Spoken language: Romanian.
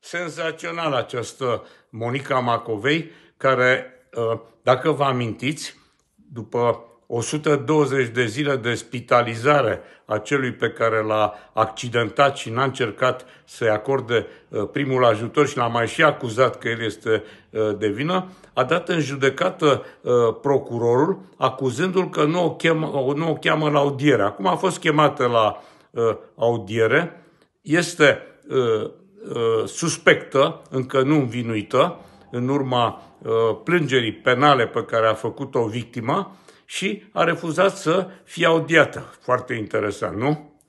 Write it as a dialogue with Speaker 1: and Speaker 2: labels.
Speaker 1: senzațional această Monica Macovei, care, ă, dacă vă amintiți, după 120 de zile de spitalizare a celui pe care l-a accidentat și n-a încercat să-i acorde ă, primul ajutor și l-a mai și acuzat că el este ă, de vină, a dat în judecată procurorul acuzându-l că nu o, cheamă, nu o cheamă la audiere. Acum a fost chemată la audiere, este Uh, suspectă, încă nu învinuită, în urma uh, plângerii penale pe care a făcut-o victima și a refuzat să fie audiată. Foarte interesant, nu?